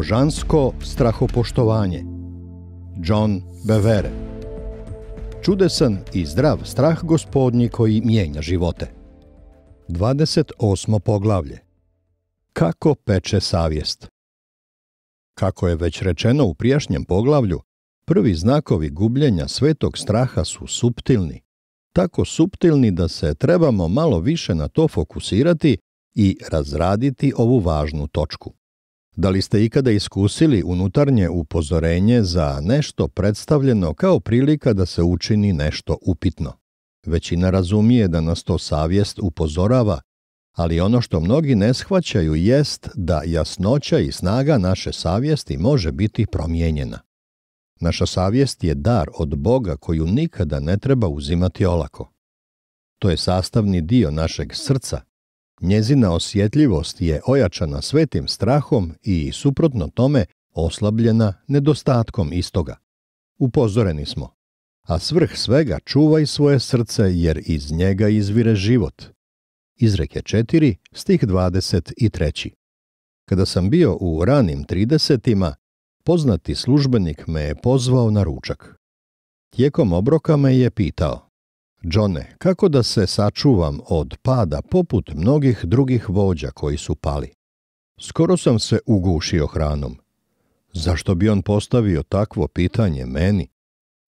božansko strahopoštovanje. John Bevere Čudesan i zdrav strah gospodnji koji mijenja živote. 28. poglavlje Kako peče savjest Kako je već rečeno u prijašnjem poglavlju, prvi znakovi gubljenja svetog straha su suptilni. Tako suptilni da se trebamo malo više na to fokusirati i razraditi ovu važnu točku. Da li ste ikada iskusili unutarnje upozorenje za nešto predstavljeno kao prilika da se učini nešto upitno? Većina razumije da nas to savjest upozorava, ali ono što mnogi ne shvaćaju jest da jasnoća i snaga naše savjesti može biti promijenjena. Naša savjest je dar od Boga koju nikada ne treba uzimati olako. To je sastavni dio našeg srca Njezina osjetljivost je ojačana svetim strahom i suprotno tome oslabljena nedostatkom istoga. Upozoreni smo. A svrh svega čuvaj svoje srce jer iz njega izvire život. Izreke 4, stih 23. Kada sam bio u ranim 30 poznati službenik me je pozvao na ručak. Tijekom obroka me je pitao Johne, kako da se sačuvam od pada poput mnogih drugih vođa koji su pali? Skoro sam se ugušio hranom. Zašto bi on postavio takvo pitanje meni?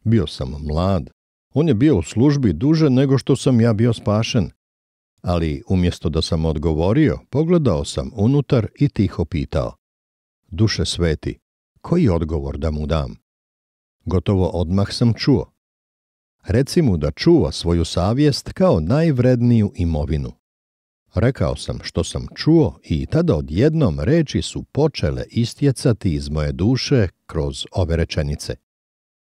Bio sam mlad. On je bio u službi duže nego što sam ja bio spašen. Ali umjesto da sam odgovorio, pogledao sam unutar i tiho pitao. Duše sveti, koji odgovor da mu dam? Gotovo odmah sam čuo. Reci mu da čuva svoju savjest kao najvredniju imovinu. Rekao sam što sam čuo i tada odjednom reči su počele istjecati iz moje duše kroz ove rečenice.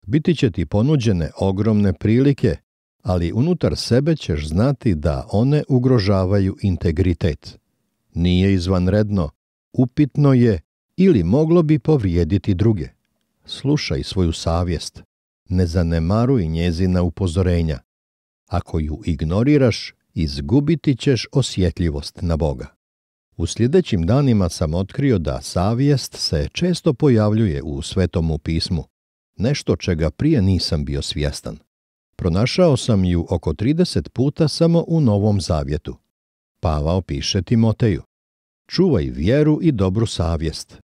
Biti će ti ponuđene ogromne prilike, ali unutar sebe ćeš znati da one ugrožavaju integritet. Nije izvanredno, upitno je ili moglo bi povrijediti druge. Slušaj svoju savjest ne zanemaruj njezina upozorenja. Ako ju ignoriraš, izgubiti ćeš osjetljivost na Boga. U sljedećim danima sam otkrio da savjest se često pojavljuje u svetomu pismu, nešto čega prije nisam bio svjestan. Pronašao sam ju oko 30 puta samo u Novom Zavjetu. Pavao piše Timoteju, čuvaj vjeru i dobru savjest.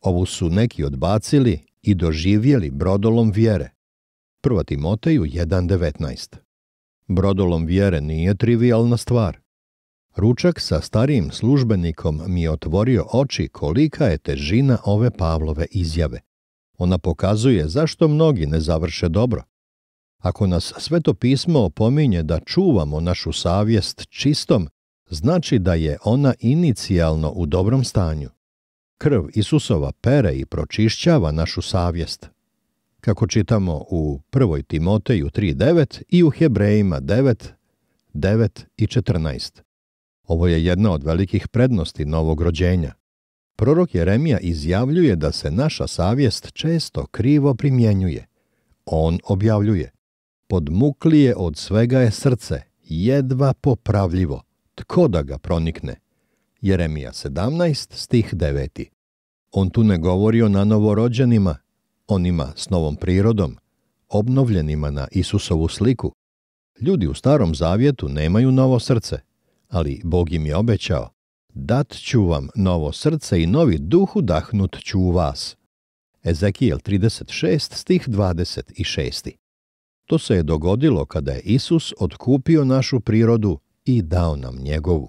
Ovu su neki odbacili i doživjeli brodolom vjere, 1. Timoteju 1.19. Brodolom vjere nije trivialna stvar. Ručak sa starijim službenikom mi je otvorio oči kolika je težina ove Pavlove izjave. Ona pokazuje zašto mnogi ne završe dobro. Ako nas sveto pismo opominje da čuvamo našu savjest čistom, znači da je ona inicijalno u dobrom stanju. Krv Isusova pere i pročišćava našu savjest kako čitamo u 1. Timoteju 3.9 i u Hebrejima 9, 9 i 14. Ovo je jedna od velikih prednosti novog rođenja. Prorok Jeremija izjavljuje da se naša savjest često krivo primjenjuje. On objavljuje. Podmuklije od svega je srce, jedva popravljivo. Tko da ga pronikne? Jeremija 17, stih 9. On tu ne govori o nanovorođenima, onima s novom prirodom, obnovljenima na Isusovu sliku. Ljudi u starom zavjetu nemaju novo srce, ali Bog im je obećao, dat ću vam novo srce i novi duh udahnut ću u vas. Ezekijel 36 stih 26. To se je dogodilo kada je Isus odkupio našu prirodu i dao nam njegovu.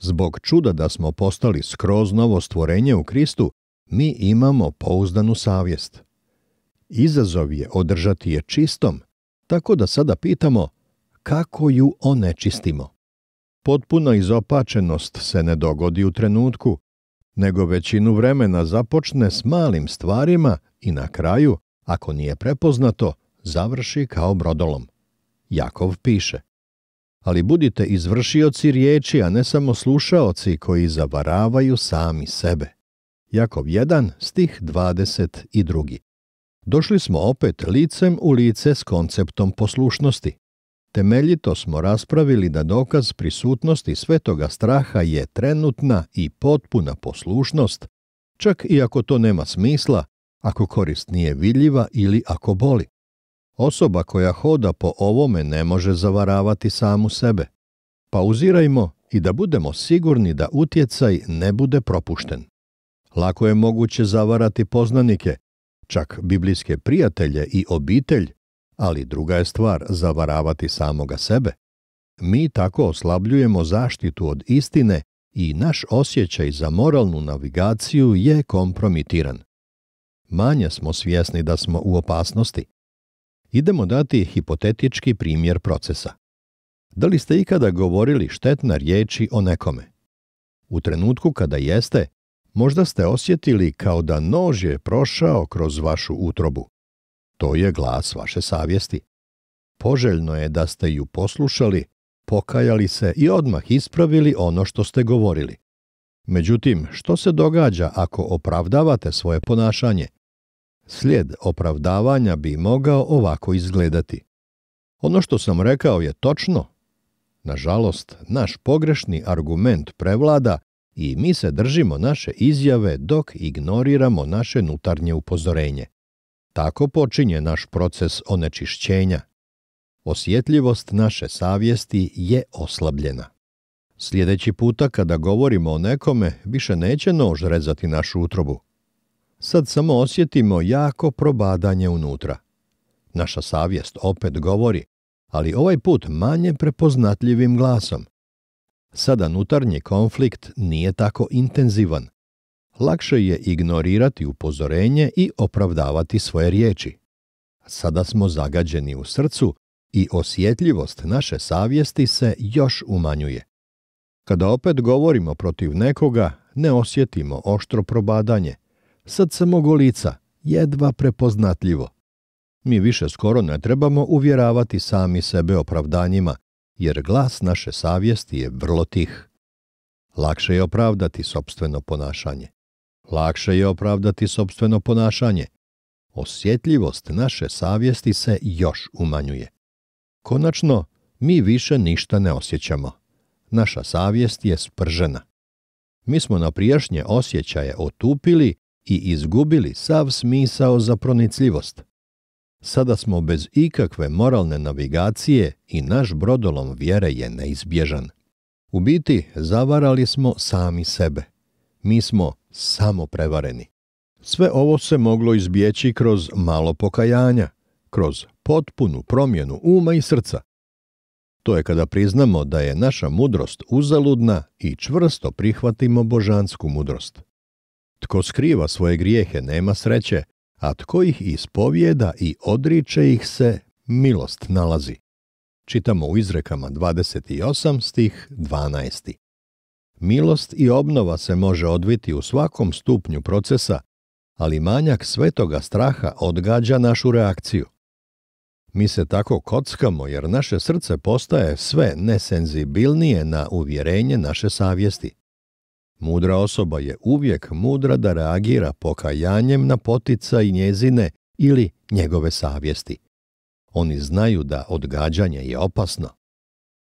Zbog čuda da smo postali skroz novo stvorenje u Kristu, mi imamo pouzdanu savjest. Izazov je održati je čistom, tako da sada pitamo kako ju onečistimo. Potpuna izopačenost se ne dogodi u trenutku, nego većinu vremena započne s malim stvarima i na kraju, ako nije prepoznato, završi kao brodolom. Jakov piše ali budite izvršioci riječi, a ne samo slušaoci koji zavaravaju sami sebe. Jakov 1, stih 22 došli smo opet licem u lice s konceptom poslušnosti. Temeljito smo raspravili da dokaz prisutnosti svetoga straha je trenutna i potpuna poslušnost, čak i ako to nema smisla, ako korist nije vidljiva ili ako boli. Osoba koja hoda po ovome ne može zavaravati samu sebe. Pauzirajmo i da budemo sigurni da utjecaj ne bude propušten. Lako je moguće zavarati poznanike, čak biblijske prijatelje i obitelj, ali druga je stvar zavaravati samoga sebe. Mi tako oslabljujemo zaštitu od istine i naš osjećaj za moralnu navigaciju je kompromitiran. Manje smo svjesni da smo u opasnosti. Idemo dati hipotetički primjer procesa. Da li ste ikada govorili štetna riječi o nekome? U trenutku kada jeste, Možda ste osjetili kao da nož je prošao kroz vašu utrobu. To je glas vaše savjesti. Poželjno je da ste ju poslušali, pokajali se i odmah ispravili ono što ste govorili. Međutim, što se događa ako opravdavate svoje ponašanje? Slijed opravdavanja bi mogao ovako izgledati. Ono što sam rekao je točno. Nažalost, naš pogrešni argument prevlada i mi se držimo naše izjave dok ignoriramo naše nutarnje upozorenje. Tako počinje naš proces onečišćenja. Osjetljivost naše savjesti je oslabljena. Sljedeći puta kada govorimo o nekome, više neće nož rezati našu utrobu. Sad samo osjetimo jako probadanje unutra. Naša savjest opet govori, ali ovaj put manje prepoznatljivim glasom sada unutarnji konflikt nije tako intenzivan. Lakše je ignorirati upozorenje i opravdavati svoje riječi. Sada smo zagađeni u srcu i osjetljivost naše savjesti se još umanjuje. Kada opet govorimo protiv nekoga, ne osjetimo oštro probadanje. Sad samo golica jedva prepoznatljivo. Mi više skoro ne trebamo uvjeravati sami sebe opravdanjima, jer glas naše savjesti je vrlo tih. Lakše je opravdati sobstveno ponašanje. Lakše je opravdati sobstveno ponašanje. Osjetljivost naše savjesti se još umanjuje. Konačno, mi više ništa ne osjećamo. Naša savjest je spržena. Mi smo na prijašnje osjećaje otupili i izgubili sav smisao za pronicljivost. Sada smo bez ikakve moralne navigacije i naš brodolom vjere je neizbježan. U biti, zavarali smo sami sebe. Mi smo samo prevareni. Sve ovo se moglo izbjeći kroz malo pokajanja, kroz potpunu promjenu uma i srca. To je kada priznamo da je naša mudrost uzaludna i čvrsto prihvatimo božansku mudrost. Tko skriva svoje grijehe nema sreće, a tko ih ispovjeda i odriče ih se, milost nalazi. Čitamo u izrekama 28 stih 12. Milost i obnova se može odviti u svakom stupnju procesa, ali manjak svetoga straha odgađa našu reakciju. Mi se tako kockamo jer naše srce postaje sve nesenzibilnije na uvjerenje naše savjesti. Mudra osoba je uvijek mudra da reagira pokajanjem na potica i njezine ili njegove savjesti. Oni znaju da odgađanje je opasno.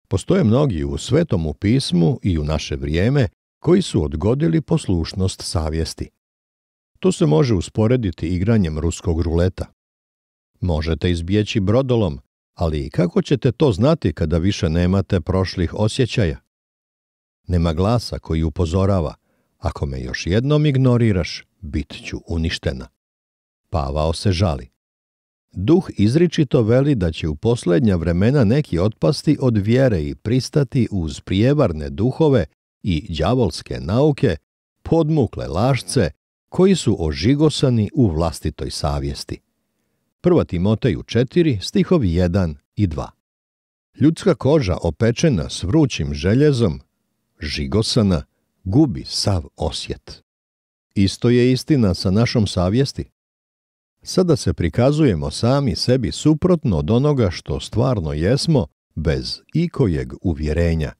Postoje mnogi u svetomu pismu i u naše vrijeme koji su odgodili poslušnost savjesti. To se može usporediti igranjem ruskog ruleta. Možete izbjeći brodolom, ali kako ćete to znati kada više nemate prošlih osjećaja? Nema glasa koji upozorava, ako me još jednom ignoriraš, bit ću uništena. Pavao se žali. Duh izričito veli da će u posljednja vremena neki otpasti od vjere i pristati uz prijevarne duhove i đavolske nauke, podmukle lašce, koji su ožigosani u vlastitoj savjesti. 1. Timoteju 4, stihovi 1 i 2 Ljudska koža opečena s vrućim željezom žigosana, gubi sav osjet. Isto je istina sa našom savjesti. Sada se prikazujemo sami sebi suprotno od onoga što stvarno jesmo, bez ikojeg uvjerenja.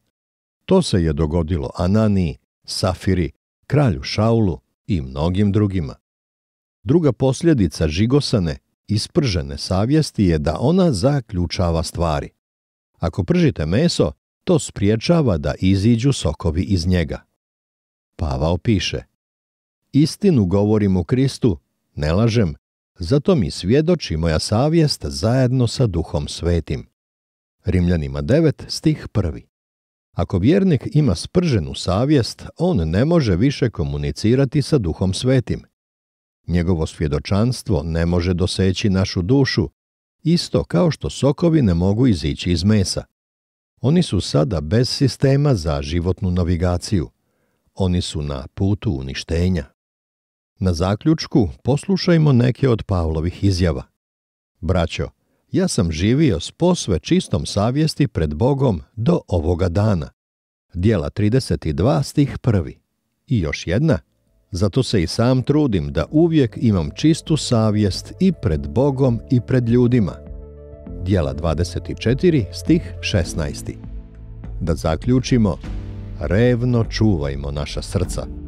To se je dogodilo Ananiji, Safiri, kralju Šaulu i mnogim drugima. Druga posljedica žigosane, ispržene savjesti je da ona zaključava stvari. Ako pržite meso, to spriječava da iziđu sokovi iz njega. Pavao piše Istinu govorim u Kristu, ne lažem, zato mi svjedoči moja savjest zajedno sa Duhom Svetim. Rimljanima 9 stih 1. Ako vjernik ima sprženu savjest, on ne može više komunicirati sa Duhom Svetim. Njegovo svjedočanstvo ne može doseći našu dušu, isto kao što sokovi ne mogu izići iz mesa. Oni su sada bez sistema za životnu navigaciju. Oni su na putu uništenja. Na zaključku poslušajmo neke od Pavlovih izjava. Braćo, ja sam živio s posve čistom savjesti pred Bogom do ovoga dana. Dijela 32 stih prvi. I još jedna. Zato se i sam trudim da uvijek imam čistu savjest i pred Bogom i pred ljudima dijela 24, stih 16. Da zaključimo, revno čuvajmo naša srca,